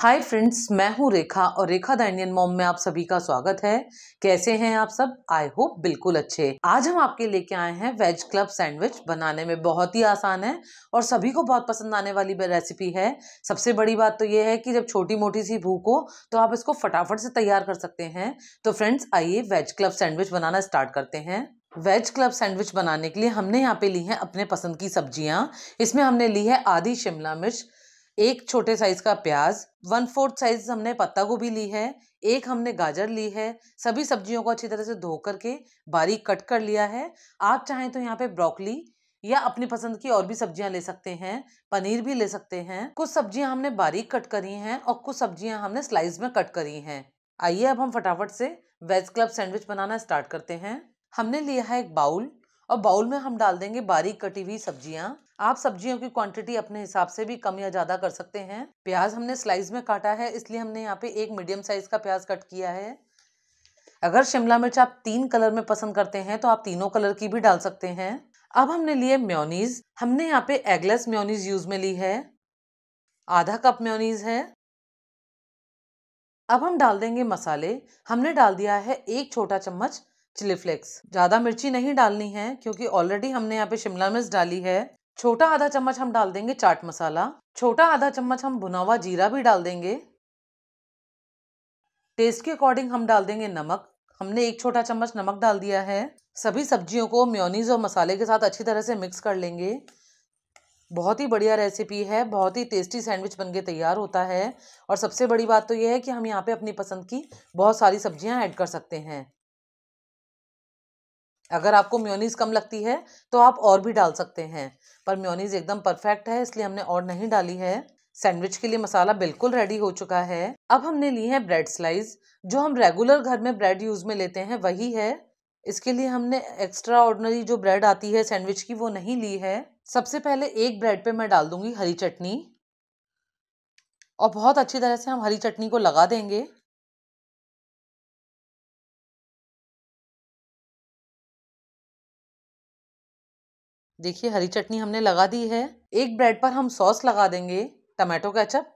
hi friends मैं हूं रेखा और रेखा द इंडियन मॉम में आप सभी का स्वागत है कैसे हैं आप सब आई होप बिल्कुल अच्छे आज हम आपके लेके आए हैं वेज क्लब सैंडविच बनाने में बहुत ही आसान है और सभी को बहुत पसंद आने वाली रेसिपी है सबसे बड़ी बात तो ये है कि जब छोटी मोटी सी भूख हो तो आप इसको फटाफट से तैयार कर सकते हैं तो फ्रेंड्स आइए वेज क्लब सैंडविच बनाना स्टार्ट करते हैं वेज क्लब सैंडविच बनाने के लिए हमने यहाँ पे ली है अपने पसंद की सब्जियाँ इसमें हमने ली है आधी शिमला मिर्च एक छोटे साइज का प्याज वन फोर्थ साइज हमने पत्ता गोभी ली है एक हमने गाजर ली है सभी सब्जियों को अच्छी तरह से धो करके बारीक कट कर लिया है आप चाहें तो यहाँ पे ब्रोकली या अपनी पसंद की और भी सब्जियां ले सकते हैं पनीर भी ले सकते हैं कुछ सब्जियां हमने बारीक कट करी हैं और कुछ सब्जियां हमने स्लाइस में कट करी हैं आइए अब हम फटाफट से वेज क्लब सैंडविच बनाना स्टार्ट करते हैं हमने लिया है एक बाउल और बाउल में हम डाल देंगे बारीक कटी हुई सब्जियां आप सब्जियों की क्वांटिटी अपने हिसाब से भी कम या ज़्यादा कर सकते हैं प्याज हमने स्लाइस में काटा है इसलिए हमने यहाँ पे एक मीडियम साइज़ का प्याज कट किया है अगर शिमला मिर्च आप तीन कलर में पसंद करते हैं तो आप तीनों कलर की भी डाल सकते हैं अब हमने लिए म्योनीज हमने यहाँ पे एगलेस म्योनीज यूज में ली है आधा कप म्योनीज है अब हम डाल देंगे मसाले हमने डाल दिया है एक छोटा चम्मच चिली फ्लेक्स ज़्यादा मिर्ची नहीं डालनी है क्योंकि ऑलरेडी हमने यहाँ पे शिमला मिर्च डाली है छोटा आधा चम्मच हम डाल देंगे चाट मसाला छोटा आधा चम्मच हम भुना हुआ जीरा भी डाल देंगे टेस्ट के अकॉर्डिंग हम डाल देंगे नमक हमने एक छोटा चम्मच नमक डाल दिया है सभी सब्जियों को म्योनीज और मसाले के साथ अच्छी तरह से मिक्स कर लेंगे बहुत ही बढ़िया रेसिपी है बहुत ही टेस्टी सैंडविच बनके तैयार होता है और सबसे बड़ी बात तो यह है कि हम यहाँ पे अपनी पसंद की बहुत सारी सब्जियाँ ऐड कर सकते हैं अगर आपको म्योनीस कम लगती है तो आप और भी डाल सकते हैं पर म्योनीस एकदम परफेक्ट है इसलिए हमने और नहीं डाली है सैंडविच के लिए मसाला बिल्कुल रेडी हो चुका है अब हमने ली है ब्रेड स्लाइस जो हम रेगुलर घर में ब्रेड यूज़ में लेते हैं वही है इसके लिए हमने एक्स्ट्रा ऑर्डनरी जो ब्रेड आती है सैंडविच की वो नहीं ली है सबसे पहले एक ब्रेड पे मैं डाल दूंगी हरी चटनी और बहुत अच्छी तरह से हम हरी चटनी को लगा देंगे देखिए हरी चटनी हमने लगा दी है एक ब्रेड पर हम सॉस लगा देंगे टमाटो केचप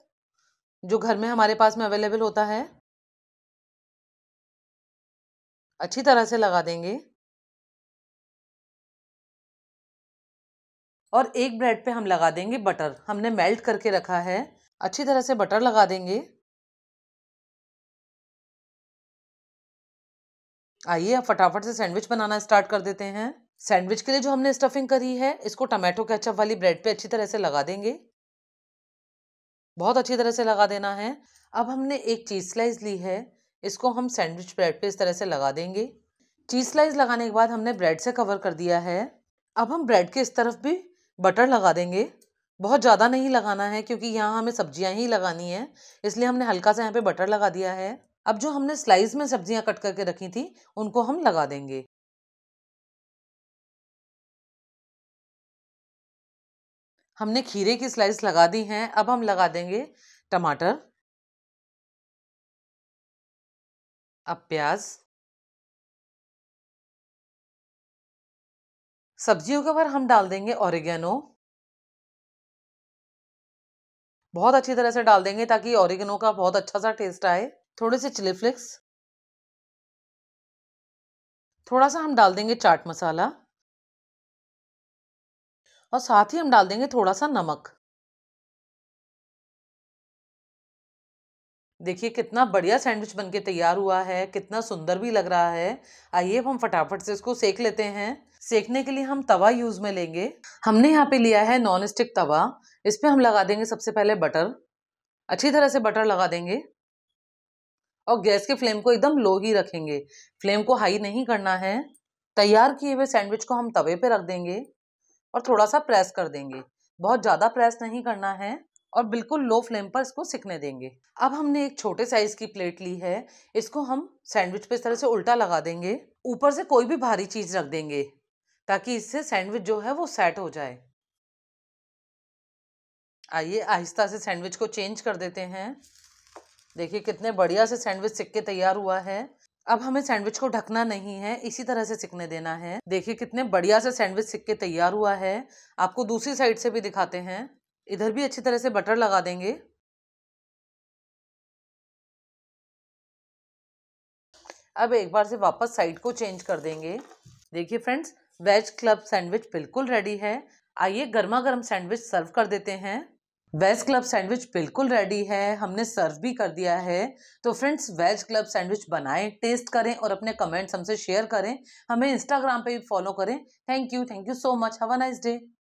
जो घर में हमारे पास में अवेलेबल होता है अच्छी तरह से लगा देंगे और एक ब्रेड पे हम लगा देंगे बटर हमने मेल्ट करके रखा है अच्छी तरह से बटर लगा देंगे आइए अब फटाफट से सैंडविच बनाना स्टार्ट कर देते हैं सैंडविच के लिए जो हमने स्टफिंग करी है इसको टमाटो केचप वाली ब्रेड पे अच्छी तरह से लगा देंगे बहुत अच्छी तरह से लगा देना है अब हमने एक चीज़ स्लाइस ली है इसको हम सैंडविच ब्रेड पे इस तरह से लगा देंगे चीज़ स्लाइस लगाने के बाद हमने ब्रेड से कवर कर दिया है अब हम ब्रेड के इस तरफ भी बटर लगा देंगे बहुत ज़्यादा नहीं लगाना है क्योंकि यहाँ हमें सब्जियाँ ही लगानी है इसलिए हमने हल्का सा यहाँ पे बटर लगा दिया है अब जो हमने स्लाइस में सब्जियाँ कट करके रखी थी उनको हम लगा देंगे हमने खीरे की स्लाइस लगा दी हैं अब हम लगा देंगे टमाटर अब प्याज सब्जियों के ऊपर हम डाल देंगे ऑरिगेनो बहुत अच्छी तरह से डाल देंगे ताकि ऑरिगेनो का बहुत अच्छा सा टेस्ट आए थोड़े से चिली फ्लेक्स थोड़ा सा हम डाल देंगे चाट मसाला और साथ ही हम डाल देंगे थोड़ा सा नमक देखिए कितना बढ़िया सैंडविच बनके तैयार हुआ है कितना सुंदर भी लग रहा है आइए हम फटाफट से इसको सेक लेते हैं सेकने के लिए हम तवा यूज़ में लेंगे हमने यहाँ पे लिया है नॉन स्टिक तवा इस पर हम लगा देंगे सबसे पहले बटर अच्छी तरह से बटर लगा देंगे और गैस के फ्लेम को एकदम लो ही रखेंगे फ्लेम को हाई नहीं करना है तैयार किए हुए सैंडविच को हम तवे पे रख देंगे और थोड़ा सा प्रेस कर देंगे बहुत ज़्यादा प्रेस नहीं करना है और बिल्कुल लो फ्लेम पर इसको सिकने देंगे अब हमने एक छोटे साइज़ की प्लेट ली है इसको हम सैंडविच पे इस तरह से उल्टा लगा देंगे ऊपर से कोई भी भारी चीज़ रख देंगे ताकि इससे सैंडविच जो है वो सेट हो जाए आइए आहिस्ता से सैंडविच को चेंज कर देते हैं देखिए कितने बढ़िया से सैंडविच सिक के तैयार हुआ है अब हमें सैंडविच को ढकना नहीं है इसी तरह से सिकने देना है देखिए कितने बढ़िया से सैंडविच सिक के तैयार हुआ है आपको दूसरी साइड से भी दिखाते हैं इधर भी अच्छी तरह से बटर लगा देंगे अब एक बार से वापस साइड को चेंज कर देंगे देखिए फ्रेंड्स वेज क्लब सैंडविच बिल्कुल रेडी है आइए गर्मा गर्म सैंडविच सर्व कर देते हैं वेज क्लब सैंडविच बिल्कुल रेडी है हमने सर्व भी कर दिया है तो फ्रेंड्स वेज क्लब सैंडविच बनाएं टेस्ट करें और अपने कमेंट्स हमसे शेयर करें हमें इंस्टाग्राम पे भी फॉलो करें thank you thank you so much have a nice day